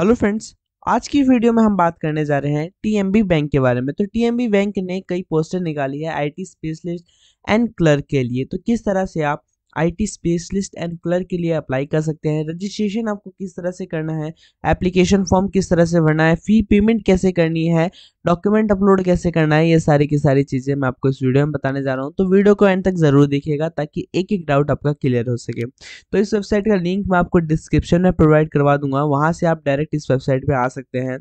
hello friends आज की video में हम बात करने जा रहे हैं टीएमबी बैंक के बारे में तो टीएमबी बैंक ने कई पोस्टर निकाली है आईटी स्पेशलिस्ट एंड क्लर्क के लिए तो किस तरह से आप आईटी स्पेशलिस्ट एंड क्लर्क के लिए अप्लाई कर सकते हैं रजिस्ट्रेशन आपको किस तरह से करना है एप्लीकेशन फॉर्म किस तरह से भरना है फ़ी पेमेंट कैसे करनी है डॉक्यूमेंट अपलोड कैसे करना है ये सारी की सारी चीज़ें मैं आपको इस वीडियो में बताने जा रहा हूँ तो वीडियो को एंड तक ज़रूर देखिएगा ताकि एक एक डाउट आपका क्लियर हो सके तो इस वेबसाइट का लिंक मैं आपको डिस्क्रिप्शन में प्रोवाइड करवा दूंगा वहाँ से आप डायरेक्ट इस वेबसाइट पर आ सकते हैं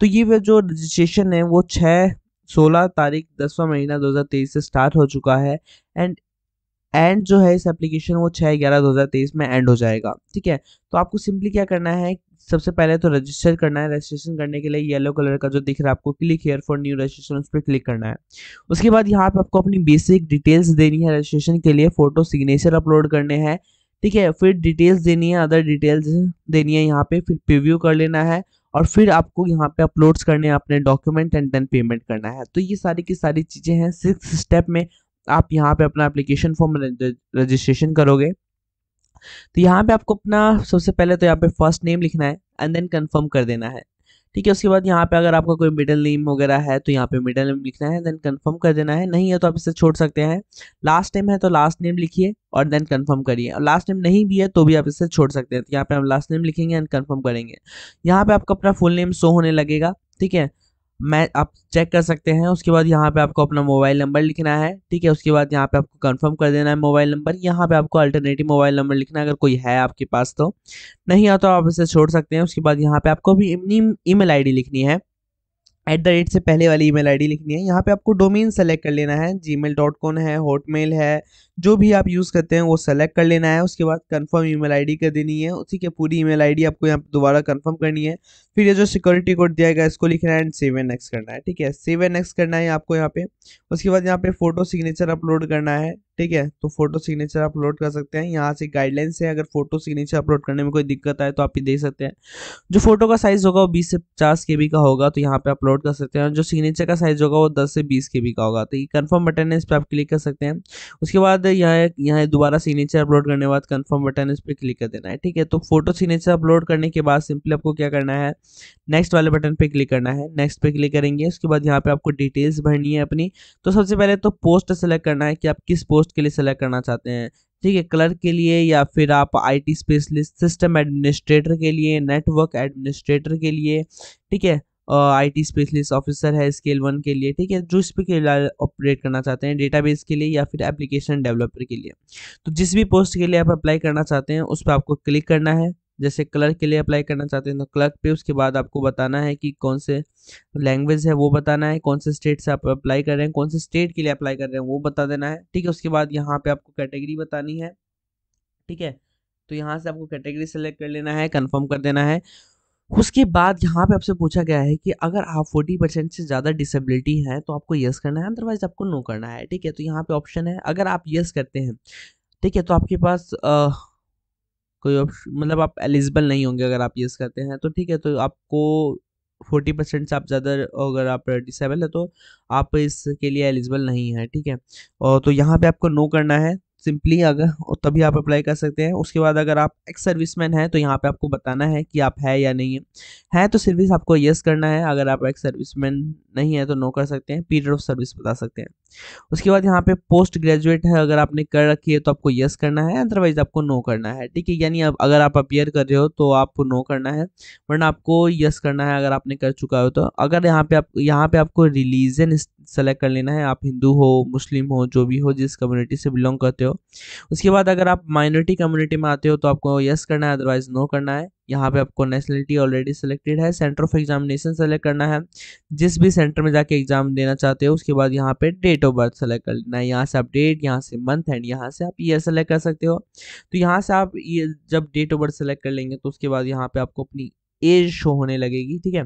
तो ये जो रजिस्ट्रेशन है वो छः सोलह तारीख दसवा महीना 2023 से स्टार्ट हो चुका है एंड एंड जो है इस एप्लीकेशन वो छः ग्यारह दो हज़ार तेईस में एंड हो जाएगा ठीक है तो आपको सिंपली क्या करना है सबसे पहले तो रजिस्टर करना है रजिस्ट्रेशन करने के लिए येलो कलर का जो दिख रहा है आपको click here for new registration उस पर क्लिक करना है उसके बाद यहाँ पे आपको अपनी बेसिक डिटेल्स देनी है रजिस्ट्रेशन के लिए फ़ोटो सिग्नेचर अपलोड करने हैं ठीक है फिर डिटेल्स देनी है अदर डिटेल्स देनी है यहाँ पे फिर प्रिव्यू कर लेना है और फिर आपको यहाँ पे अपलोड्स करने हैं अपने डॉक्यूमेंट एंड देन पेमेंट करना है तो ये सारी की सारी चीज़ें हैं सिक्स स्टेप में आप यहाँ पे अपना एप्लीकेशन फॉर्म रजिस्ट्रेशन करोगे तो यहाँ पे आपको अपना सबसे पहले तो यहाँ पे फर्स्ट नेम लिखना है एंड देन कंफर्म कर देना है ठीक है उसके बाद यहाँ पे अगर आपका कोई मिडिल नेम वगैरह है तो यहाँ पे मिडल नेम लिखना है देन कंफर्म कर देना है नहीं है तो आप इसे छोड़ सकते हैं लास्ट नेम है तो लास्ट नेम लिखिए और देन कंफर्म करिए और लास्ट नेम नहीं भी है तो भी आप इसे छोड़ सकते हैं तो यहाँ पे हम लास्ट नेम लिखेंगे एंड कन्फर्म करेंगे यहाँ पे आपका अपना फुल नेम शो होने लगेगा ठीक है मैं आप चेक कर सकते हैं उसके बाद यहाँ पे आपको अपना मोबाइल नंबर लिखना है ठीक है उसके बाद यहाँ पे आपको कंफर्म कर देना है मोबाइल नंबर यहाँ पे आपको अल्टरनेटिव मोबाइल नंबर लिखना है अगर कोई है आपके पास तो नहीं आता तो आप इसे छोड़ सकते हैं उसके बाद यहाँ पे आपको भी अपनी ईमेल आईडी लिखनी है एट द रेट से पहले वाली ईमेल आईडी लिखनी है यहाँ पे आपको डोमेन सेलेक्ट कर लेना है जी मेल डॉट कॉम है हॉटमेल है जो भी आप यूज़ करते हैं वो सेलेक्ट कर लेना है उसके बाद कंफर्म ईमेल आईडी कर देनी है उसी के पूरी ईमेल आईडी आपको यहाँ पर दोबारा कंफर्म करनी है फिर ये जो सिक्योरिटी कोड दिया गया इसको लिखना है एंड सेव एन एक्स करना है ठीक है सेव एन एक्स करना है आपको यहाँ पे उसके बाद यहाँ पे फोटो सिग्नेचर अपलोड करना है ठीक है तो फोटो सिग्नेचर अपलोड कर सकते हैं यहाँ से गाइडलाइंस है अगर फोटो सिग्नेचर अपलोड करने में कोई दिक्कत आए तो आप ये देख सकते हैं जो फोटो का साइज़ होगा वो बीस से पचास के का होगा तो यहाँ पे अपलोड डाउनलोड कर सकते हैं और जो सिग्नेचर का साइज होगा वो दस से बीस के बी का होगा तो ये कन्फर्म बटन है इस पर आप क्लिक कर सकते हैं उसके बाद यहाँ यहाँ दोबारा सिग्नेचर अपलोड करने के बाद कन्फर्म बटन इस पर क्लिक कर देना है ठीक है तो फोटो सिग्नेचर अपलोड करने के बाद सिंपली आपको क्या करना है नेक्स्ट वाले बटन पर क्लिक करना है नेक्स्ट पर क्लिक करेंगे उसके बाद यहाँ पर आपको डिटेल्स भरनी है अपनी तो सबसे पहले तो पोस्ट सेलेक्ट करना है कि आप किस पोस्ट के लिए सेलेक्ट करना चाहते हैं ठीक है क्लर्क के लिए या फिर आप आईटी स्पेशलिस्ट सिस्टम एडमिनिस्ट्रेटर के लिए नेटवर्क एडमिनिस्ट्रेटर के लिए ठीक है आईटी स्पेशलिस्ट ऑफिसर है स्केल वन के लिए ठीक है जो इस पर ऑपरेट करना चाहते हैं डेटाबेस के लिए या फिर एप्लीकेशन डेवलपर के लिए तो जिस भी पोस्ट के लिए आप अप्लाई करना चाहते हैं उस पर आपको क्लिक करना है जैसे क्लर्क के लिए अप्लाई करना चाहते हैं तो क्लर्क पे उसके बाद आपको बताना है कि कौन से लैंग्वेज है वो बताना है कौन से स्टेट से आप अप्लाई कर रहे हैं कौन से स्टेट के लिए अप्लाई कर रहे हैं वो बता देना है ठीक है उसके बाद यहाँ पे आपको कैटेगरी बतानी है ठीक है तो यहाँ से आपको कैटेगरी सेलेक्ट कर लेना है कंफर्म कर देना है उसके बाद यहाँ पे आपसे पूछा गया है कि अगर आप 40 परसेंट से ज़्यादा डिसेबिलिटी है तो आपको यस करना है अदरवाइज आपको नो करना है ठीक है तो यहाँ पे ऑप्शन है अगर आप यस करते हैं ठीक है तो आपके पास आ, कोई ऑप्शन मतलब आप एलिजिबल नहीं होंगे अगर आप यस करते हैं तो ठीक है तो आपको फोर्टी परसेंट से आप ज़्यादा अगर आप डिसेबल है तो आप इसके लिए एलिजिबल नहीं है ठीक है और तो यहाँ पे आपको नो करना है सिंपली अगर तभी आप अप्लाई कर सकते हैं उसके बाद अगर आप एक्स सर्विसमैन हैं तो यहाँ पे आपको बताना है कि आप है या नहीं है है तो सर्विस आपको यस करना है अगर आप एक्स सर्विसमैन नहीं है तो नो कर सकते हैं पीरियड ऑफ सर्विस बता सकते हैं उसके बाद यहाँ पे पोस्ट ग्रेजुएट है अगर आपने कर रखी है तो आपको यस करना है अदरवाइज आपको नो करना है ठीक है यानी अब अगर आप अपियर कर रहे हो तो आपको नो करना है वरना आपको यस करना है अगर आपने कर चुका हो तो अगर यहाँ पे आप यहाँ पे आपको रिलीजन सेलेक्ट कर लेना है आप हिंदू हो मुस्लिम हो जो भी हो जिस कम्युनिटी से बिलोंग करते हो उसके बाद अगर आप माइनॉरिटी कम्युनिटी में आते हो तो आपको यस करना है अदरवाइज नो करना है यहाँ पे आपको नेशनलिटी ऑलरेडी सेलेक्टेड है सेंटर ऑफ एग्जामिनेशन सेलेक्ट करना है जिस भी सेंटर में जाके एग्जाम देना चाहते हो उसके बाद यहाँ पे डेट ऑफ बर्थ सेलेक्ट कर लेना है यहाँ से आप डेट यहाँ से मंथ एंड यहाँ से आप ईयर सेलेक्ट कर सकते हो तो यहाँ से आप ये जब डेट ऑफ बर्थ सेलेक्ट कर लेंगे तो उसके बाद यहाँ पे आपको अपनी एज शो होने लगेगी ठीक है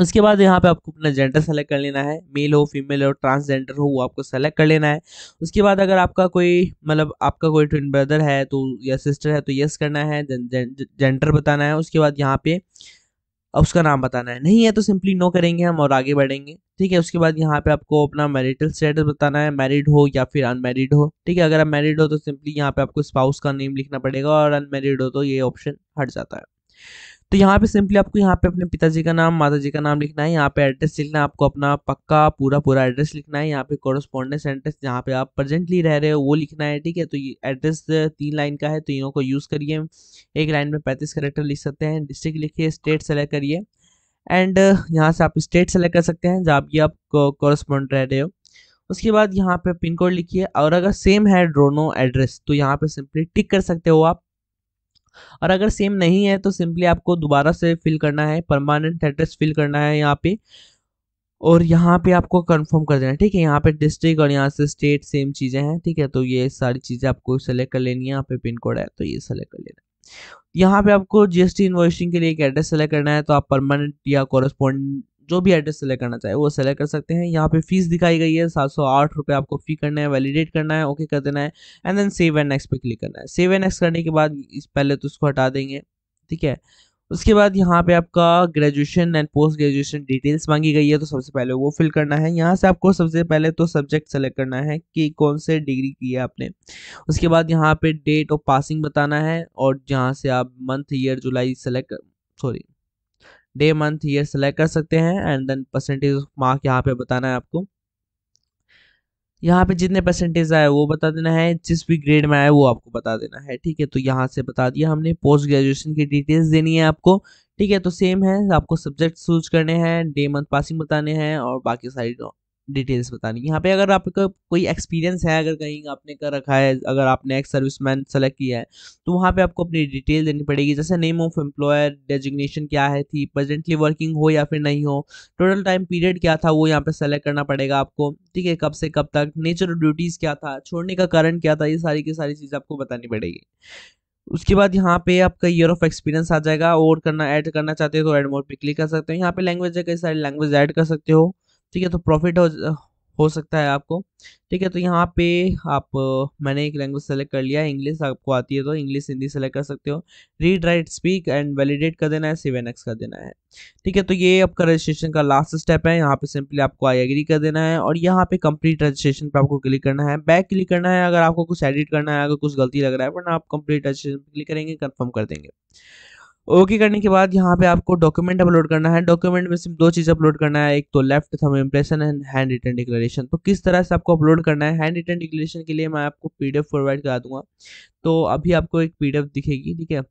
उसके बाद यहाँ पे आपको अपना जेंडर सेलेक्ट कर लेना है मेल हो फीमेल हो ट्रांसजेंडर हो वो आपको सेलेक्ट कर लेना है उसके बाद अगर आपका कोई मतलब आपका कोई ट्विन ब्रदर है तो या सिस्टर है तो यस करना है जेंडर बताना है उसके बाद यहाँ पे उसका नाम बताना है नहीं है तो सिंपली नो करेंगे हम और आगे बढ़ेंगे ठीक है उसके बाद यहाँ पे आपको अपना मैरिटल स्टेटस बताना है मैरिड हो या फिर अनमैरिड हो ठीक है अगर आप मैरिड हो तो सिंपली यहाँ पे आपको स्पाउस का नेम लिखना पड़ेगा और अनमैरिड हो तो ये ऑप्शन हट जाता है तो यहाँ पे सिंपली आपको यहाँ पे अपने पिताजी का नाम माता जी का नाम लिखना है यहाँ पे एड्रेस लिखना है आपको अपना पक्का पूरा पूरा एड्रेस लिखना है यहाँ पे कॉरस्पॉन्डेंस एड्रेस जहाँ पे आप प्रेजेंटली रह रहे हो वो लिखना है ठीक है तो ये एड्रेस तीन लाइन का है तो इनों को यूज़ करिए एक लाइन में पैंतीस करेक्टर लिख सकते हैं डिस्ट्रिक्ट लिखिए स्टेट सेलेक्ट करिए एंड यहाँ से आप स्टेट सेलेक्ट कर सकते हैं जहाँ भी आप कॉरस्पॉन्ड रह रहे हो उसके बाद यहाँ पे पिन कोड लिखिए और अगर सेम है दोनों एड्रेस तो यहाँ पे सिंपली टिक कर सकते हो आप और अगर सेम नहीं है तो सिंपली आपको दोबारा से फिल करना है परमानेंट एड्रेस फिल करना है यहाँ पे और यहाँ पे आपको कंफर्म कर देना है ठीक है यहाँ पे डिस्ट्रिक्ट और यहाँ से स्टेट सेम चीज़ें हैं ठीक है तो ये सारी चीज़ें आपको सेलेक्ट कर लेनी है यहाँ पे पिन कोड है तो ये सेलेक्ट कर लेना है यहाँ पे आपको जीएसटी एस के लिए एक एड्रेस सेलेक्ट करना है तो आप परमानेंट या कॉरेस्पॉन्ड जो भी एड्रेस सेलेक्ट करना चाहे वो सेलेक्ट कर सकते हैं यहाँ पे फीस दिखाई गई है सात सौ आठ रुपये आपको फी करना है वैलिडेट करना है ओके कर देना है and then save and next पे क्लिक करना है सेव एंड नेक्स्ट करने के बाद पहले तो उसको हटा देंगे ठीक है उसके बाद यहाँ पे आपका graduation and post graduation details मांगी गई है तो सबसे पहले वो फिल करना है यहाँ से आपको सबसे पहले तो सब्जेक्ट सेलेक्ट करना है कि कौन से डिग्री की है आपने उसके बाद यहाँ पे डेट ऑफ पासिंग बताना है और जहाँ से आप month year July select sorry day month year select कर सकते हैं and then percentage of mark यहाँ पे बताना है आपको यहाँ पे जितने परसेंटेज आए वो बता देना है जिस भी ग्रेड में आए वो आपको बता देना है ठीक है तो यहाँ से बता दिया हमने पोस्ट ग्रेजुएशन की डिटेल्स देनी है आपको ठीक है तो सेम है आपको सब्जेक्ट चूज करने हैं डे मंथ पासिंग बताने हैं और बाकी सारी डिटेल्स बतानी यहाँ पे अगर आपका कोई एक्सपीरियंस है अगर कहीं आपने कर रखा है अगर आपने एक्स सर्विस मैन सेलेक्ट किया है तो वहाँ पे आपको अपनी डिटेल देनी पड़ेगी जैसे नेम ऑफ एम्प्लॉयर डेजिग्नेशन क्या है थी प्रेजेंटली वर्किंग हो या फिर नहीं हो टोटल टाइम पीरियड क्या था वो यहाँ पे सेलेक्ट करना पड़ेगा आपको ठीक है कब से कब तक नेचर ऑफ ड्यूटीज़ क्या था छोड़ने का कारण क्या था ये सारी की सारी चीज़ आपको बतानी पड़ेगी उसके बाद यहाँ पे आपका ईयर ऑफ एक्सपीरियंस आ जाएगा और करना ऐड करना चाहते हो तो ऐड मोड पे क्लिक कर सकते हो यहाँ पे लैंग्वेज है कई सारी लैंग्वेज ऐड कर सकते हो ठीक है तो प्रॉफिट हो हो सकता है आपको ठीक है तो यहाँ पे आप मैंने एक लैंग्वेज सेलेक्ट कर लिया है इंग्लिश आपको आती है तो इंग्लिश हिंदी सेलेक्ट कर सकते हो read write speak and validate कर देना है सेवन एक्स कर देना है ठीक है तो ये आपका रजिस्ट्रेशन का लास्ट स्टेप है यहाँ पे सिंपली आपको आई एग्री कर देना है और यहाँ पे कंप्लीट रजिस्ट्रेशन पे आपको क्लिक करना है बैक क्लिक करना है अगर आपको कुछ एडिट करना है अगर कुछ गलती लग रहा है वरना आप कंप्लीट रजिस्ट्रेशन पर क्लिक करेंगे कन्फर्म कर देंगे ओके करने के बाद यहाँ पे आपको डॉक्यूमेंट अपलोड करना है डॉक्यूमेंट में सिर्फ दो चीज़ अपलोड करना है एक तो left thumb impression and handwritten declaration तो किस तरह से आपको अपलोड करना है हैंड रिटर्न डिक्लेरेशन के लिए मैं आपको पीडीएफ प्रोवाइड करा दूंगा तो अभी आपको एक पीडीएफ दिखेगी ठीक है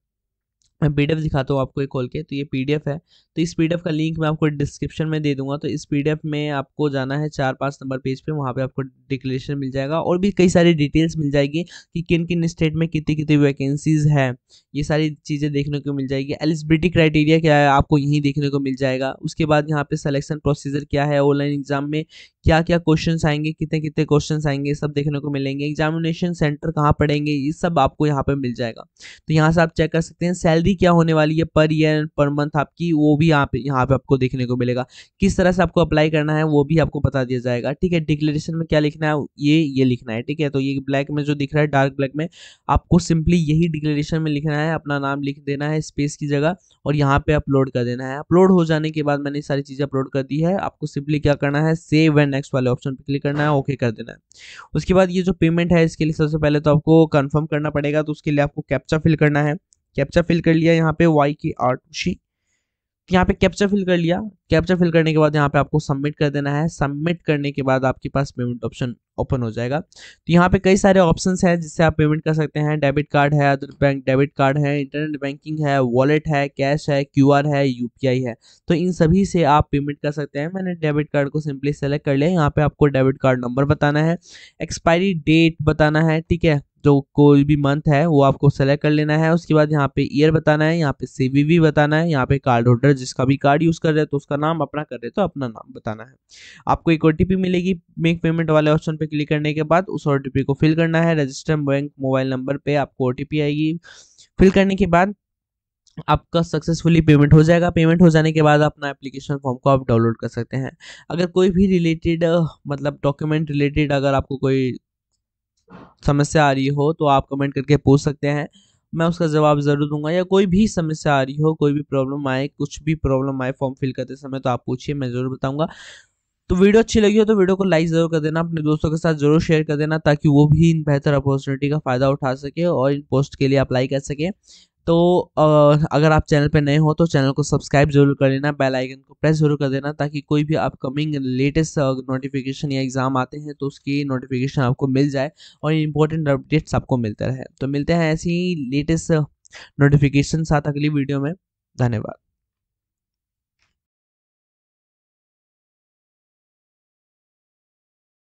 मैं पी दिखाता हूँ आपको ये खोल के तो ये पी है तो इस पी का लिंक मैं आपको डिस्क्रिप्शन में दे दूंगा तो इस पी में आपको जाना है चार पाँच नंबर पेज पे वहाँ पे आपको डिक्लेरेशन मिल जाएगा और भी कई सारी डिटेल्स मिल जाएगी कि किन किन स्टेट में कितनी कितनी वैकेंसीज है ये सारी चीज़ें देखने को मिल जाएगी एलिजिबिलिटी क्राइटेरिया क्या है आपको यहीं देखने को मिल जाएगा उसके बाद यहाँ पर सलेक्शन प्रोसीजर क्या है ऑनलाइन एग्जाम में क्या क्या क्वेश्चन आएंगे कितने कितने क्वेश्चन आएंगे सब देखने को मिलेंगे एग्जामिनेशन सेंटर कहाँ पड़ेंगे ये सब आपको यहाँ पर मिल जाएगा तो यहाँ से आप चेक कर सकते हैं सैलरी सैलरी क्या होने वाली है पर ईयर पर मंथ आपकी वो भी आप यहाँ पे आपको देखने को मिलेगा किस तरह से आपको अप्लाई करना है वो भी आपको बता दिया जाएगा ठीक है डिक्लेरेशन में क्या लिखना है ये ये लिखना है ठीक है तो ये ब्लैक में जो दिख रहा है डार्क ब्लैक में आपको सिंपली यही डिक्लेरेशन में लिखना है अपना नाम लिख देना है स्पेस की जगह और यहाँ पर अपलोड कर देना है अपलोड हो जाने के बाद मैंने सारी चीज़ें अपलोड कर दी है आपको सिंपली क्या करना है सेव एंड नेक्स्ट वाले ऑप्शन पर क्लिक करना है ओके कर देना है उसके बाद ये जो पेमेंट है इसके लिए सबसे पहले तो आपको कन्फर्म करना पड़ेगा तो उसके लिए आपको कैप्चा फिल करना है कैप्चा फिल कर लिया यहाँ पे वाई की आर शी तो यहाँ पे कैप्चा फिल कर लिया कैप्चा फिल करने के बाद यहाँ पे आपको सबमिट कर देना है सबमिट करने के बाद आपके पास पेमेंट ऑप्शन ओपन हो जाएगा तो यहाँ पे कई सारे ऑप्शन हैं जिससे आप पेमेंट कर सकते हैं डेबिट कार्ड है अदर बैंक डेबिट कार्ड है इंटरनेट बैंकिंग है वॉलेट है कैश है क्यू है यू है तो इन सभी से आप पेमेंट कर सकते हैं मैंने डेबिट कार्ड को सिंपली सेलेक्ट कर लिया यहाँ पे आपको डेबिट कार्ड नंबर बताना है एक्सपायरी डेट बताना है ठीक है जो कोई भी मंथ है वो आपको सेलेक्ट कर लेना है उसके बाद यहाँ पे ईयर बताना है यहाँ पे सीवीवी बताना है यहाँ पे कार्ड होल्डर जिसका भी कार्ड यूज़ कर रहे हैं तो उसका नाम अपना कर रहे हैं तो अपना नाम बताना है आपको एक ओ मिलेगी मेक पेमेंट वाले ऑप्शन पे क्लिक करने के बाद उस ओ को फिल करना है रजिस्टर बैंक मोबाइल नंबर पे आपको ओ आएगी फिल करने के बाद आपका सक्सेसफुली पेमेंट हो जाएगा पेमेंट हो जाने के बाद अपना एप्लीकेशन फॉर्म को आप डाउनलोड कर सकते हैं अगर कोई भी रिलेटेड मतलब डॉक्यूमेंट रिलेटेड अगर आपको कोई समस्या आ रही हो तो आप कमेंट करके पूछ सकते हैं मैं उसका जवाब ज़रूर दूंगा या कोई भी समस्या आ रही हो कोई भी प्रॉब्लम आए कुछ भी प्रॉब्लम आए फॉर्म फिल करते समय तो आप पूछिए मैं ज़रूर बताऊंगा तो वीडियो अच्छी लगी हो तो वीडियो को लाइक जरूर कर देना अपने दोस्तों के साथ जरूर शेयर कर देना ताकि वो भी इन बेहतर अपॉर्चुनिटी का फ़ायदा उठा सके और इन पोस्ट के लिए अप्लाई कर सके तो अगर आप चैनल पर नए हो तो चैनल को सब्सक्राइब जरूर कर लेना बेल आइकन को प्रेस जरूर कर देना ताकि कोई भी अपकमिंग लेटेस्ट नोटिफिकेशन या एग्ज़ाम आते हैं तो उसकी नोटिफिकेशन आपको मिल जाए और इंपॉर्टेंट अपडेट्स आपको मिलता रहे तो मिलते हैं ऐसी लेटेस्ट नोटिफिकेशन साथ अगली वीडियो में धन्यवाद